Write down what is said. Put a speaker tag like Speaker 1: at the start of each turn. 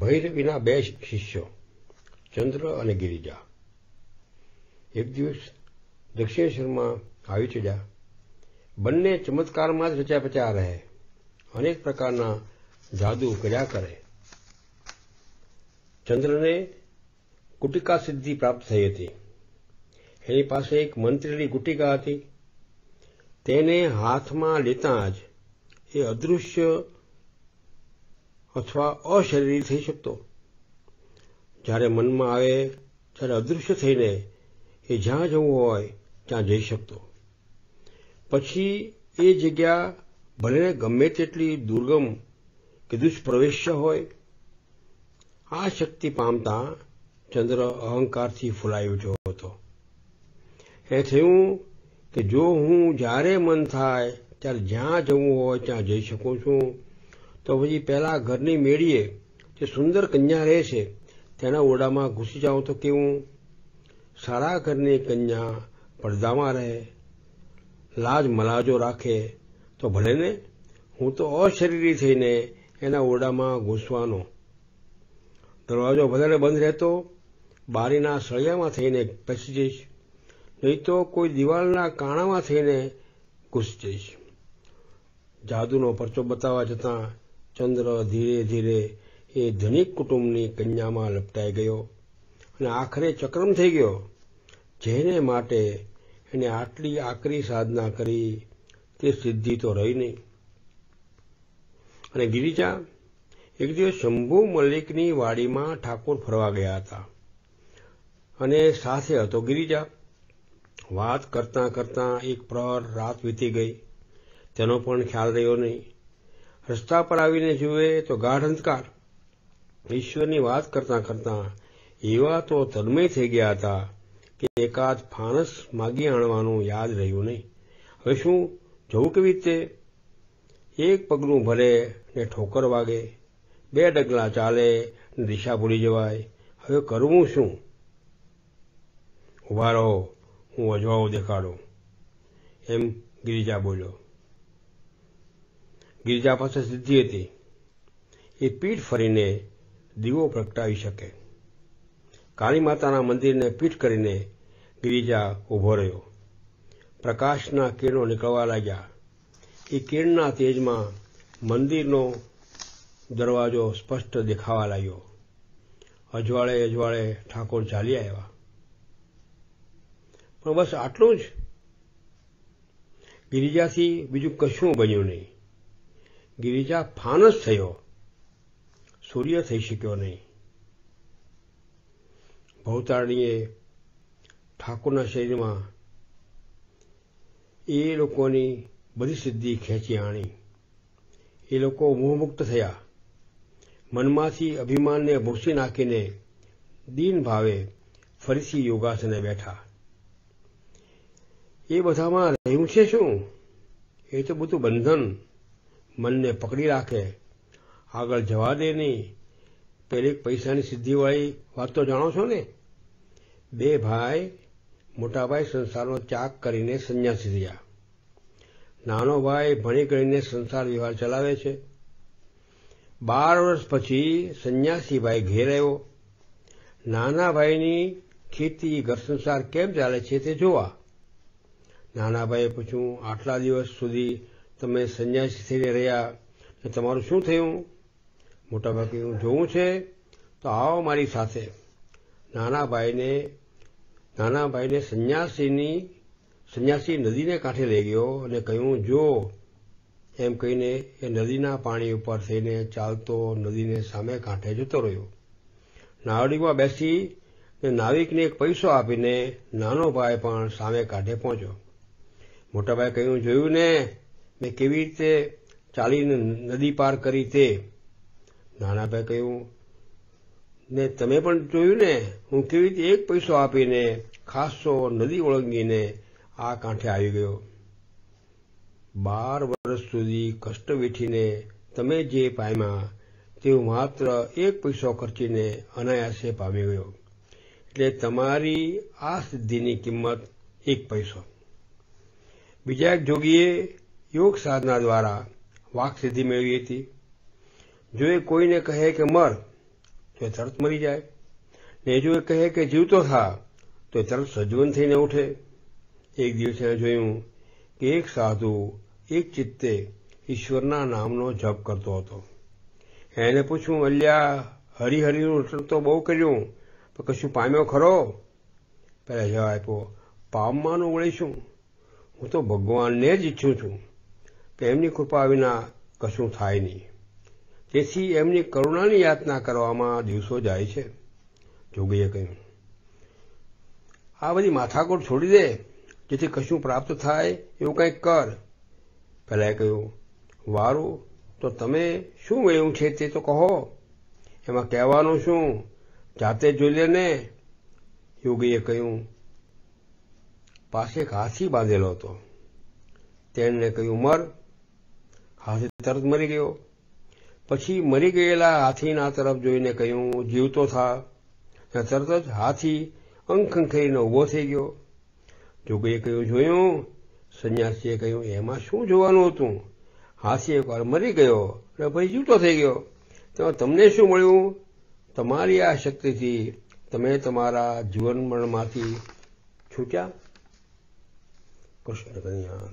Speaker 1: ભૈરવીના બે શિષ્યો ચંદ્ર અને ગિરિજા એક દિવસ દક્ષિણેશ્વરમાં આવી ચડ્યા બંને ચમત્કારમાં જ રચ્યા પચ્યા રહે અનેક પ્રકારના જાદુ કર્યા કરે ચંદ્રને કુટિકા સિદ્ધિ પ્રાપ્ત થઈ હતી એની પાસે એક મંત્રીની કુટિકા હતી તેને હાથમાં લેતા જ એ અદૃશ્ય અથવા અશરીરી થઈ શકતો જ્યારે મનમાં આવે ત્યારે અદૃશ્ય થઈને એ જ્યાં જવું હોય ત્યાં જઈ શકતો પછી એ જગ્યા ભલેને ગમે તેટલી દુર્ગમ કે દુષ્પ્રવેશ હોય આ શક્તિ પામતા ચંદ્ર અહંકારથી ફૂલાઈ ઉઠ્યો હતો એ થયું કે જો હું જ્યારે મન થાય ત્યારે જ્યાં જવું હોય ત્યાં જઈ શકું છું તો પછી પહેલાં ઘરની મેળીએ જે સુંદર કન્યા રહે છે તેના ઓરડામાં ઘૂસી જાઉં તો કેવું સારા ઘરની કન્યા પડદામાં રહે લાજ મલાજો રાખે તો ભલે ને હું તો અશરીરી થઈને એના ઓરડામાં ઘૂસવાનો દરવાજો વધારે બંધ રહેતો બારીના સળિયામાં થઈને પેસી જઈશ નહીં તો કોઈ દિવાલના કાણામાં થઈને ઘૂસી જઈશ જાદુનો પરચો બતાવવા જતાં ચંદ્ર ધીરે ધીરે એ ધનિક કુટુંબની કન્યામાં લપટાઈ ગયો અને આખરે ચક્રમ થઈ ગયો જેને માટે એને આટલી આકરી સાધના કરી તે સિદ્ધિ તો રહી નહીં અને ગિરિજા એક દિવસ શંભુ મલ્લિકની વાડીમાં ઠાકોર ફરવા ગયા હતા અને સાથે હતો ગિરિજા વાત કરતાં કરતાં એક પ્રહર રાત વીતી ગઈ તેનો પણ ખ્યાલ રહ્યો નહીં રસ્તા પર આવીને જુએ તો ગાઢ અંધકાર ઈશ્વરની વાત કરતાં કરતાં એવા તો ધર્મય થઈ ગયા હતા કે એકાદ ફાનસ માગી આણવાનું યાદ રહ્યું નહીં હવે શું જવું કેવી રીતે એક પગલું ભરે ને ઠોકર વાગે બે ડગલા ચાલે ને દિશા ભૂલી જવાય હવે કરવું શું ઉભા રહો હું અજવાઓ દેખાડો એમ ગિરિજા બોલ્યો ગિરજા પાસે સિદ્ધિ હતી એ પીઠ ફરીને દીવો પ્રગટાવી શકે કાળી માતાના મંદિરને પીઠ કરીને ગિરિજા ઊભો રહ્યો પ્રકાશના કિરણો નીકળવા લાગ્યા એ કિરણના તેજમાં મંદિરનો દરવાજો સ્પષ્ટ દેખાવા લાગ્યો અજવાળે અજવાળે ઠાકોર ચાલી આવ્યા પણ બસ આટલું જ ગિરિજાથી બીજું કશું બન્યું નહીં ગિરિજા ફાનસ થયો સૂર્ય થઈ શક્યો નહીં ભવતારણીએ ઠાકોરના શરીરમાં એ લોકોની બધી સિદ્ધિ ખેંચી આણી એ લોકો મોહમુક્ત થયા મનમાંથી અભિમાનને ભૂસી નાખીને દીન ભાવે ફરીથી યોગાસને બેઠા એ બધામાં રહ્યું છે શું એ તો બધું બંધન મનને પકડી રાખે આગળ જવા દે નહીં પેલી પૈસાની સિદ્ધિવાળી વાત તો જાણો છો ને બે ભાઈ મોટાભાઈ સંસારનો ત્યાગ કરીને સંન્યાસી થયા નાનો ભાઈ ભણી કરીને સંસાર વ્યવહાર ચલાવે છે બાર વર્ષ પછી સંન્યાસીભાઈ ઘેર આવ્યો નાના ભાઈની ખેતી ઘર સંસાર કેમ ચાલે છે તે જોવા નાના ભાઈએ પૂછ્યું આટલા દિવસ સુધી તમે સંન્યાસી થઈને રહ્યા ને તમારું શું થયું મોટાભાગે હું જોવું છે તો આવો મારી સાથે નાના ભાઈને નાના ભાઈને સંન્યાસીની સંન્યાસી નદીને કાંઠે લઈ ગયો અને કહ્યું જો એમ કહીને એ નદીના પાણી ઉપર થઈને ચાલતો નદીને સામે કાંઠે જતો રહ્યો નાવડીમાં બેસી નાવિકને એક પૈસો આપીને નાનો ભાઈ પણ સામે કાંઠે પહોંચ્યો મોટાભાઈ કહ્યું જોયું ને મેં કેવી રીતે ચાલીને નદી પાર કરી તે નાનાભાઈ કહ્યું ને તમે પણ જોયું ને હું કેવી રીતે એક પૈસો આપીને ખાસો નદી ઓળંગીને આ કાંઠે આવી ગયો બાર વર્ષ સુધી કષ્ટ વેઠીને તમે જે પાયમાં તેઓ માત્ર એક પૈસો ખર્ચીને અનાયાસે પામી ગયો એટલે તમારી આ સિદ્ધિની કિંમત એક પૈસો બીજા એક જોગીએ યોગ સાધના દ્વારા વાક સિદ્ધિ મેળવી હતી જો એ કોઈને કહે કે મર તો એ તરત મરી જાય ને જો એ કહે કે જીવતો થા તો એ તરત સજીવન થઈને ઉઠે એક દિવસે જોયું કે એક સાધુ એક ચિત્તે ઈશ્વરના નામનો જપ કરતો હતો એને પૂછ્યું અલ્યા હરિહરિનું તો બહુ કર્યું પણ કશું પામ્યો ખરો પહેલાં જવાબ આપ્યો પામવાનું વળીશું હું તો ભગવાનને જ ઈચ્છું છું તો એમની કૃપા વિના કશું થાય નહીં તેથી એમની કરુણાની યાતના કરવામાં દિવસો જાય છે જોગીએ કહ્યું આ બધી માથાકોટ છોડી દે જેથી કશું પ્રાપ્ત થાય એવું કંઈક કર પહેલાંએ કહ્યું વારું તો તમે શું મેળવ્યું છે તે તો કહો એમાં કહેવાનું શું જાતે જોઈ લે ને યોગીએ કહ્યું પાસે એક હાથી બાંધેલો હતો તેણે કહ્યું મર હાથી તરત મરી ગયો પછી મરી ગયેલા હાથીના તરફ જોઈને કહ્યું જીવતો થા તરત જ હાથી અંખંખરીને ઊભો થઈ ગયો જોગીએ કહ્યું જોયું સંન્યાસીએ કહ્યું એમાં શું જોવાનું હતું હાથી એકવાર મરી ગયો અને ભાઈ જીવતો થઈ ગયો તો તમને શું મળ્યું તમારી આ શક્તિથી તમે તમારા જીવનમરણમાંથી છૂટ્યા કૃષ્ણ કન્યા